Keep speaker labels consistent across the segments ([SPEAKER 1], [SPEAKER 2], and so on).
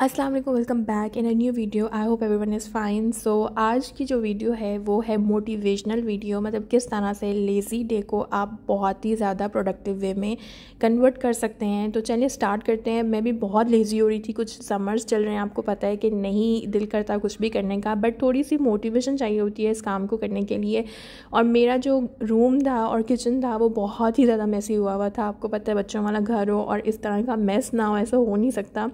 [SPEAKER 1] Aslam welcome back in a new video I hope everyone is fine so आज की जो video है वो है मोटिवेशनल वीडियो मतलब किस तरह से लेज़ी डे को आप बहुत ही ज़्यादा प्रोडक्टिव वे में कन्वर्ट कर सकते हैं तो चलिए स्टार्ट करते हैं मैं भी बहुत लेज़ी हो रही थी कुछ समर्स चल रहे हैं आपको पता है कि नहीं दिल करता कुछ भी करने का बट थोड़ी सी मोटिवेशन चाहिए होती है इस काम को करने के लिए और मेरा जो रूम था और किचन था वो बहुत ही ज़्यादा मैसी हुआ हुआ था आपको पता है बच्चों वाला घर हो और इस तरह का मैस ना हो ऐसा हो नहीं सकता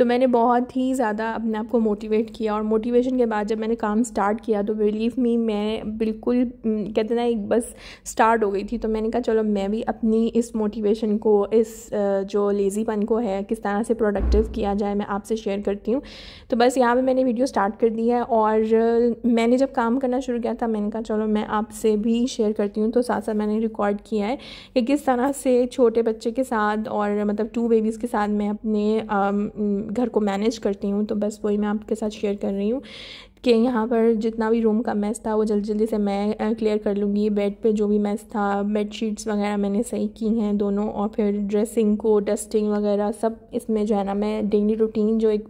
[SPEAKER 1] तो मैंने बहुत ही ज़्यादा अपने आप को मोटिवेट किया और मोटिवेशन के बाद जब मैंने काम स्टार्ट किया तो बिलीव मी मैं बिल्कुल कहते ना एक बस स्टार्ट हो गई थी तो मैंने कहा चलो मैं भी अपनी इस मोटिवेशन को इस जो लेज़ीपन को है किस तरह से प्रोडक्टिव किया जाए मैं आपसे शेयर करती हूँ तो बस यहाँ पर मैंने वीडियो स्टार्ट कर दी है और मैंने जब काम करना शुरू किया था मैंने कहा चलो मैं आपसे भी शेयर करती हूँ तो साथ साथ मैंने रिकॉर्ड किया है कि किस तरह से छोटे बच्चे के साथ और मतलब टू बेबीज़ के साथ मैं अपने घर को मैनेज करती हूँ तो बस वही मैं आपके साथ शेयर कर रही हूँ कि यहाँ पर जितना भी रूम का मैस था वो जल्दी जल्दी से मैं क्लियर कर लूँगी बेड पे जो भी मैस था बेड शीट्स वगैरह मैंने सही की हैं दोनों और फिर ड्रेसिंग को डस्टिंग वगैरह सब इसमें जो है ना मैं डेली रूटीन जो एक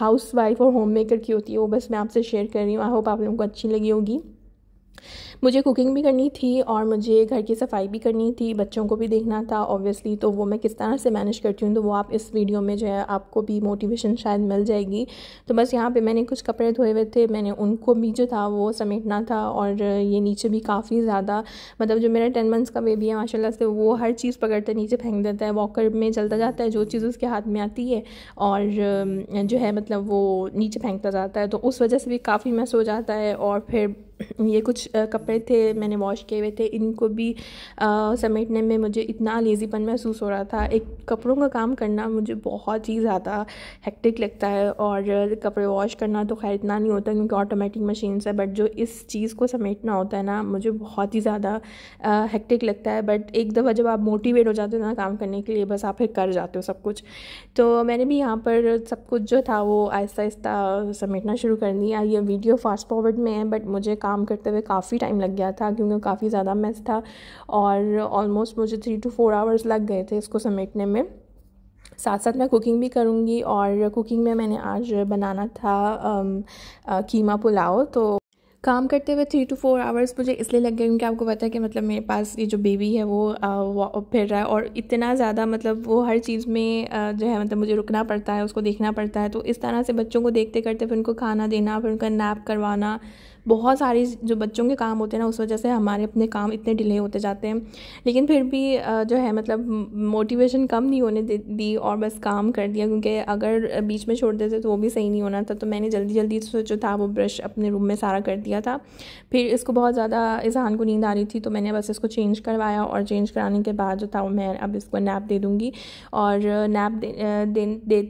[SPEAKER 1] हाउस वाइफ और होम मेकर की होती है वो बस मैं आपसे शेयर कर रही हूँ आई होप आप लोगों को अच्छी लगी होगी मुझे कुकिंग भी करनी थी और मुझे घर की सफाई भी करनी थी बच्चों को भी देखना था ऑब्वियसली तो वो मैं किस तरह से मैनेज करती हूँ तो वो आप इस वीडियो में जो है आपको भी मोटिवेशन शायद मिल जाएगी तो बस यहाँ पे मैंने कुछ कपड़े धोए हुए थे मैंने उनको भी जो था वो समेटना था और ये नीचे भी काफ़ी ज़्यादा मतलब जो मेरा टेन मंथ्स का बेबी है माशाला से वो हर चीज़ पकड़ते नीचे फेंक देता है वॉकर में चलता जाता है जो चीज़ उसके हाथ में आती है और जो है मतलब वो नीचे फेंकता जाता है तो उस वजह से भी काफ़ी मैस हो जाता है और फिर ये कुछ कपड़े थे मैंने वॉश किए हुए थे इनको भी आ, समेटने में मुझे इतना लेज़ीपन महसूस हो रहा था एक कपड़ों का काम करना मुझे बहुत ही ज़्यादा हेक्टिक लगता है और कपड़े वॉश करना तो खैर इतना नहीं होता क्योंकि ऑटोमेटिक मशीन्स है बट जो इस चीज़ को समेटना होता है ना मुझे बहुत ही ज़्यादा हेक्टिक लगता है बट एक दफ़ा जब आप मोटिवेट हो जाते हो ना काम करने के लिए बस आप फिर कर जाते हो सब कुछ तो मैंने भी यहाँ पर सब कुछ जो था वो आहिस्ता आहिस्ता समेटना शुरू कर दिया ये वीडियो फास्ट फॉरवर्ड में है बट मुझे काम करते हुए काफ़ी टाइम लग गया था क्योंकि काफ़ी ज़्यादा मेस था और ऑलमोस्ट मुझे थ्री टू फोर आवर्स लग गए थे इसको समेटने में साथ साथ मैं कुकिंग भी करूँगी और कुकिंग में मैंने आज बनाना था कीमा पुलाव तो काम करते हुए थ्री टू फोर आवर्स मुझे इसलिए लग गए क्योंकि आपको पता है कि मतलब मेरे पास ये जो बेबी है वो, वो फिर रहा है और इतना ज़्यादा मतलब वो हर चीज़ में जो है मतलब मुझे रुकना पड़ता है उसको देखना पड़ता है तो इस तरह से बच्चों को देखते करते फिर उनको खाना देना फिर उनका नैप करवाना बहुत सारी जो बच्चों के काम होते हैं ना उस वजह से हमारे अपने काम इतने डिले होते जाते हैं लेकिन फिर भी जो है मतलब मोटिवेशन कम नहीं होने दी और बस काम कर दिया क्योंकि अगर बीच में छोड़ देते तो वो भी सही नहीं होना था तो मैंने जल्दी जल्दी तो से जो था वो ब्रश अपने रूम में सारा कर दिया था फिर इसको बहुत ज़्यादा इजहान को नींद आ रही थी तो मैंने बस इसको चेंज करवाया और चेंज कराने के बाद जो था वो मैं अब इसको नैप दे दूँगी और नैप दे, दे, दे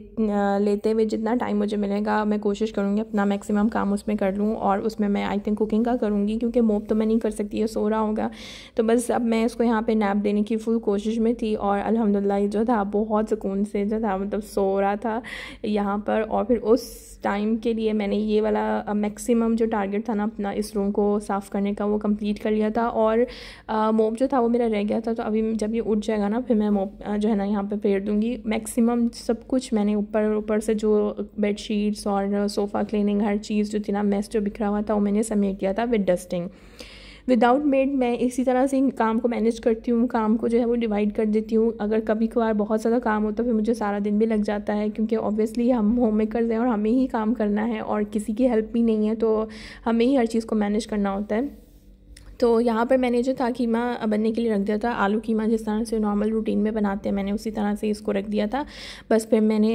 [SPEAKER 1] लेते हुए जितना टाइम मुझे मिलेगा मैं कोशिश करूँगी अपना मैक्सिमम काम उसमें कर लूँ और उसमें मैं आई थिंक कुकिंग का करूँगी क्योंकि मोब तो मैं नहीं कर सकती है सो रहा होगा तो बस अब मैं इसको यहाँ पे नैप देने की फुल कोशिश में थी और अलहमदिल्ला जो था बहुत सुकून से जो था मतलब सो रहा था यहाँ पर और फिर उस टाइम के लिए मैंने ये वाला मैक्सिमम जो टारगेट था ना अपना इस रूम को साफ़ करने का वो कंप्लीट कर लिया था और मोब जो था वो मेरा रह गया था तो अभी जब ये उठ जाएगा ना फिर मैं मोब जो है ना यहाँ पे फेर दूँगी मैक्सिमम सब कुछ मैंने ऊपर ऊपर से जो बेड शीट्स और सोफ़ा क्लीनिंग हर चीज़ जो थी ना मेस्ट जो बिखरा हुआ था वो मैंने मैंने समेट किया था विद डस्टिंग विदाउट मेड मैं इसी तरह से काम को मैनेज करती हूँ काम को जो है वो डिवाइड कर देती हूँ अगर कभी कभार बहुत ज़्यादा काम होता तो है फिर मुझे सारा दिन भी लग जाता है क्योंकि ऑब्वियसली हम होम मेकर्स हैं और हमें ही काम करना है और किसी की हेल्प भी नहीं है तो हमें ही हर चीज़ को मैनेज करना होता है तो यहाँ पर मैंने जो था कीमा बनने के लिए रख दिया था आलू कीमा जिस तरह से नॉर्मल रूटीन में बनाते हैं मैंने उसी तरह से इसको रख दिया था बस फिर मैंने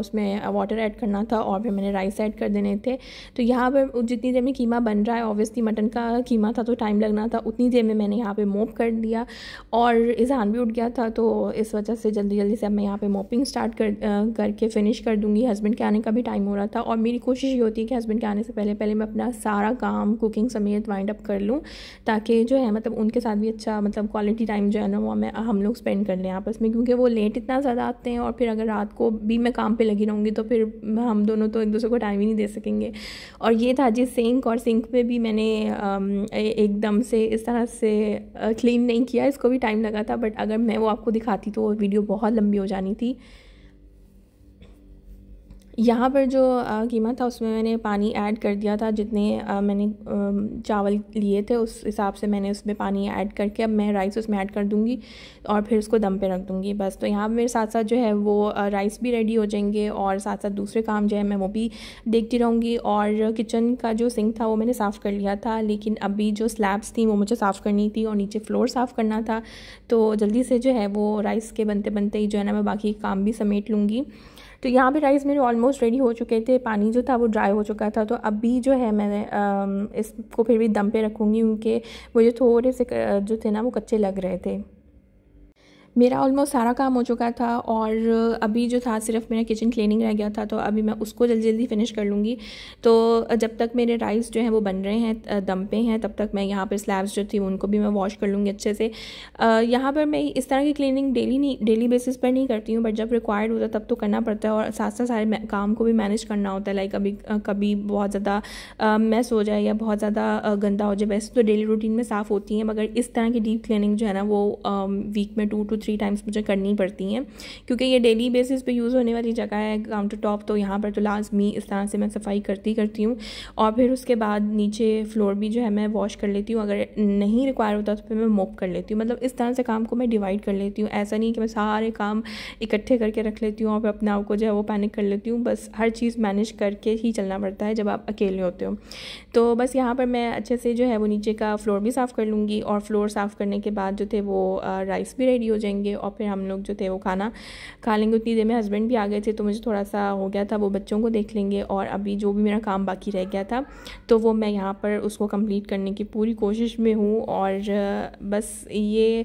[SPEAKER 1] उसमें वाटर ऐड करना था और फिर मैंने राइस ऐड कर देने थे तो यहाँ पर जितनी देर में कीमा बन रहा है ऑब्वियसली मटन का कीमा था तो टाइम लगना था उतनी देर में मैंने यहाँ पर मोप कर दिया और इजहान भी उठ गया था तो इस वजह से जल्दी जल्दी से अब मैं यहाँ पर मोपिंग स्टार्ट कर करके फ़िनिश कर दूँगी हस्बैंड के आने का भी टाइम हो रहा था और मेरी कोशिश ये होती है कि हस्बैंड के आने से पहले पहले मैं अपना सारा काम कुकिंग समेत वाइंड अप कर लूँ ताकि जो है मतलब उनके साथ भी अच्छा मतलब क्वालिटी टाइम जो है ना वो हमें हम लोग स्पेंड कर लें आपस में क्योंकि वो लेट इतना ज़्यादा आते हैं और फिर अगर रात को भी मैं काम पर लगी रहूँगी तो फिर हम दोनों तो एक दूसरे को टाइम ही नहीं दे सकेंगे और ये था जी सिंक और सिंक में भी मैंने एकदम से इस तरह से क्लीन नहीं किया इसको भी टाइम लगा था बट अगर मैं वो आपको दिखाती तो वो वीडियो बहुत लंबी हो जानी थी यहाँ पर जो कीमा था उसमें मैंने पानी ऐड कर दिया था जितने मैंने चावल लिए थे उस हिसाब से मैंने उसमें पानी ऐड करके अब मैं राइस उसमें ऐड कर दूँगी और फिर उसको दम पे रख दूँगी बस तो यहाँ मेरे साथ साथ जो है वो राइस भी रेडी हो जाएंगे और साथ साथ दूसरे काम जो है मैं वो भी देखती रहूँगी और किचन का जो सिंक था वो मैंने साफ़ कर लिया था लेकिन अभी जो स्लैब्स थी वो मुझे साफ़ करनी थी और नीचे फ्लोर साफ़ करना था तो जल्दी से जो है वो राइस के बनते बनते ही जो है ना मैं बाकी काम भी समेट लूँगी तो यहाँ पे राइस मेरे ऑलमोस्ट रेडी हो चुके थे पानी जो था वो ड्राई हो चुका था तो अभी जो है मैंने इसको फिर भी दम पे रखूँगी उनके जो थोड़े से जो थे ना वो कच्चे लग रहे थे मेरा ऑलमोस्ट सारा काम हो चुका था और अभी जो था सिर्फ मेरा किचन क्लीनिंग रह गया था तो अभी मैं उसको जल्दी जल्दी फिनिश कर लूँगी तो जब तक मेरे राइस जो हैं वो बन रहे हैं दम पे हैं तब तक मैं यहाँ पर स्लैब्स जो थी उनको भी मैं वॉश कर लूँगी अच्छे से यहाँ पर मैं इस तरह की क्लीनिंग डेली नहीं डेली बेसिस पर नहीं करती हूँ बट जब रिक्वायर्ड होता तब तो करना पड़ता है और साथ साथ सारे काम को भी मैनेज करना होता है लाइक अभी कभी बहुत ज़्यादा मैस हो जाए या बहुत ज़्यादा गंदा हो जाए वैसे तो डेली रूटीन में साफ़ होती हैं मगर इस तरह की डीप क्लीनिंग जो है ना वो वीक में टू टू थ्री टाइम्स मुझे करनी पड़ती हैं क्योंकि ये डेली बेसिस पे यूज़ होने वाली जगह है काउंटर टॉप तो यहाँ पर तो लाजमी इस तरह से मैं सफाई करती करती हूँ और फिर उसके बाद नीचे फ्लोर भी जो है मैं वॉश कर लेती हूँ अगर नहीं रिक्वायर होता तो फिर मैं मोप कर लेती हूँ मतलब इस तरह से काम को मैं डिवाइड कर लेती हूँ ऐसा नहीं कि मैं सारे काम इकट्ठे करके रख लेती हूँ और फिर अपने आप को जो है वो पैनिक कर लेती हूँ बस हर चीज़ मैनेज करके ही चलना पड़ता है जब आप अकेले होते हो तो बस यहाँ पर मैं अच्छे से जो है वो नीचे का फ्लोर भी साफ़ कर लूँगी और फ्लोर साफ़ करने के बाद जो थे वो राइस भी रेडी हो जाएंगे जाएंगे और फिर हम लोग जो थे वो खाना खा लेंगे उतनी देर में हस्बैंड भी आ गए थे तो मुझे थोड़ा सा हो गया था वो बच्चों को देख लेंगे और अभी जो भी मेरा काम बाकी रह गया था तो वो मैं यहाँ पर उसको कम्प्लीट करने की पूरी कोशिश में हूँ और बस ये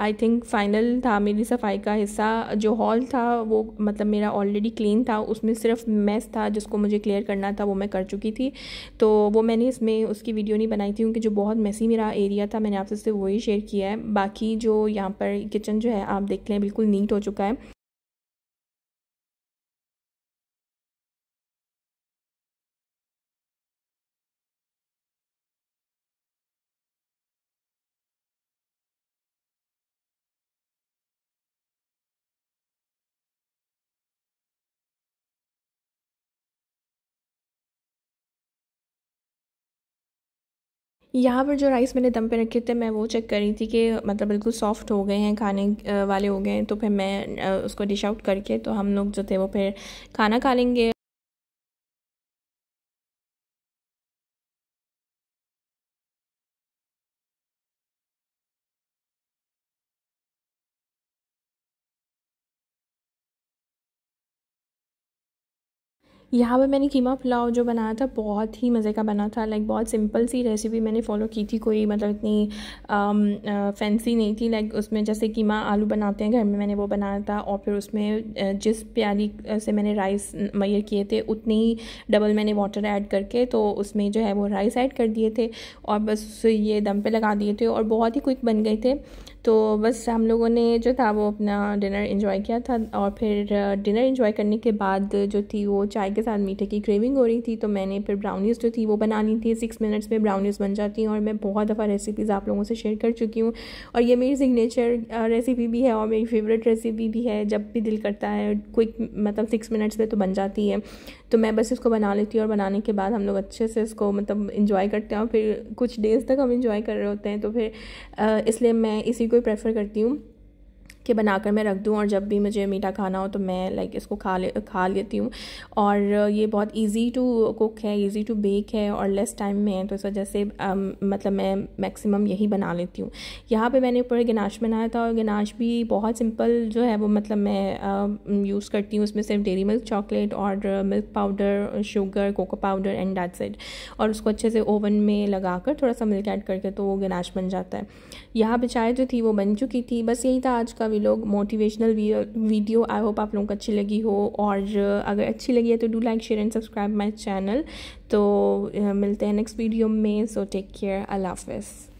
[SPEAKER 1] आई थिंक फाइनल था मेरी सफाई का हिस्सा जो हॉल था वो मतलब मेरा ऑलरेडी क्लीन था उसमें सिर्फ मेस था जिसको मुझे क्लियर करना था वो मैं कर चुकी थी तो वो मैंने इसमें उसकी वीडियो नहीं बनाई थी क्योंकि जो बहुत मेसी मेरा एरिया था मैंने आपसे वही शेयर किया है बाकी जो यहाँ पर किचन जो है आप देख लें बिल्कुल नीट हो चुका है यहाँ पर जो राइस मैंने दम पे रखे थे मैं वो चेक कर रही थी कि मतलब बिल्कुल सॉफ्ट हो गए हैं खाने वाले हो गए हैं तो फिर मैं उसको डिश आउट करके तो हम लोग जो थे वो फिर खाना खा लेंगे यहाँ पर मैंने कीमा पुलाव जो बनाया था बहुत ही मज़े का बना था लाइक बहुत सिंपल सी रेसिपी मैंने फॉलो की थी कोई मतलब इतनी फैंसी um, uh, नहीं थी लाइक उसमें जैसे कीमा आलू बनाते हैं घर में मैंने वो बनाया था और फिर उसमें uh, जिस प्याली uh, से मैंने राइस मैयर किए थे उतने ही डबल मैंने वाटर ऐड करके तो उसमें जो है वो राइस ऐड कर दिए थे और बस ये दम पे लगा दिए थे और बहुत ही क्विक बन गए थे तो बस हम लोगों ने जो था वो अपना डिनर इन्जॉय किया था और फिर डिनर इन्जॉय करने के बाद जो थी वो चाय के साथ मीठे की क्रेविंग हो रही थी तो मैंने फिर ब्राउनीज़ जो थी वो बना ली थी सिक्स मिनट्स में ब्राउनीज़ बन जाती हैं और मैं बहुत दफ़ा रेसिपीज़ आप लोगों से शेयर कर चुकी हूँ और ये मेरी सिग्नेचर रेसिपी भी है और मेरी फेवरेट रेसिपी भी है जब भी दिल करता है क्विक मतलब सिक्स मिनट्स में तो बन जाती है तो मैं बस इसको बना लेती हूँ और बनाने के बाद हम लोग अच्छे से इसको मतलब इन्जॉय करते हैं और फिर कुछ डेज़ तक हम इन्जॉय कर रहे होते हैं तो फिर इसलिए मैं इसी को ही प्रेफर करती हूँ के बनाकर मैं रख दूँ और जब भी मुझे मीठा खाना हो तो मैं लाइक इसको खा ले खा लेती हूँ और ये बहुत ईजी टू कुक है ईजी टू बेक है और लेस टाइम में है तो इस वजह से um, मतलब मैं मैक्सिमम यही बना लेती हूँ यहाँ पे मैंने ऊपर गनाश बनाया था और गनाश भी बहुत सिंपल जो है वो मतलब मैं यूज़ um, करती हूँ उसमें सिर्फ डेरी मिल्क चॉकलेट और milk powder sugar cocoa powder and that's set और उसको अच्छे से ओवन में लगा कर थोड़ा सा मिल्क ऐड करके तो वो गनाश बन जाता है यहाँ पर चाय जो थी वो बन चुकी थी बस यही था आज का सभी लोग मोटिवेशनल वीडियो आई होप आप लोगों को अच्छी लगी हो और अगर अच्छी लगी है तो do like share and subscribe my channel तो मिलते हैं नेक्स्ट वीडियो में सो टेक केयर अल्लाह हाफिज़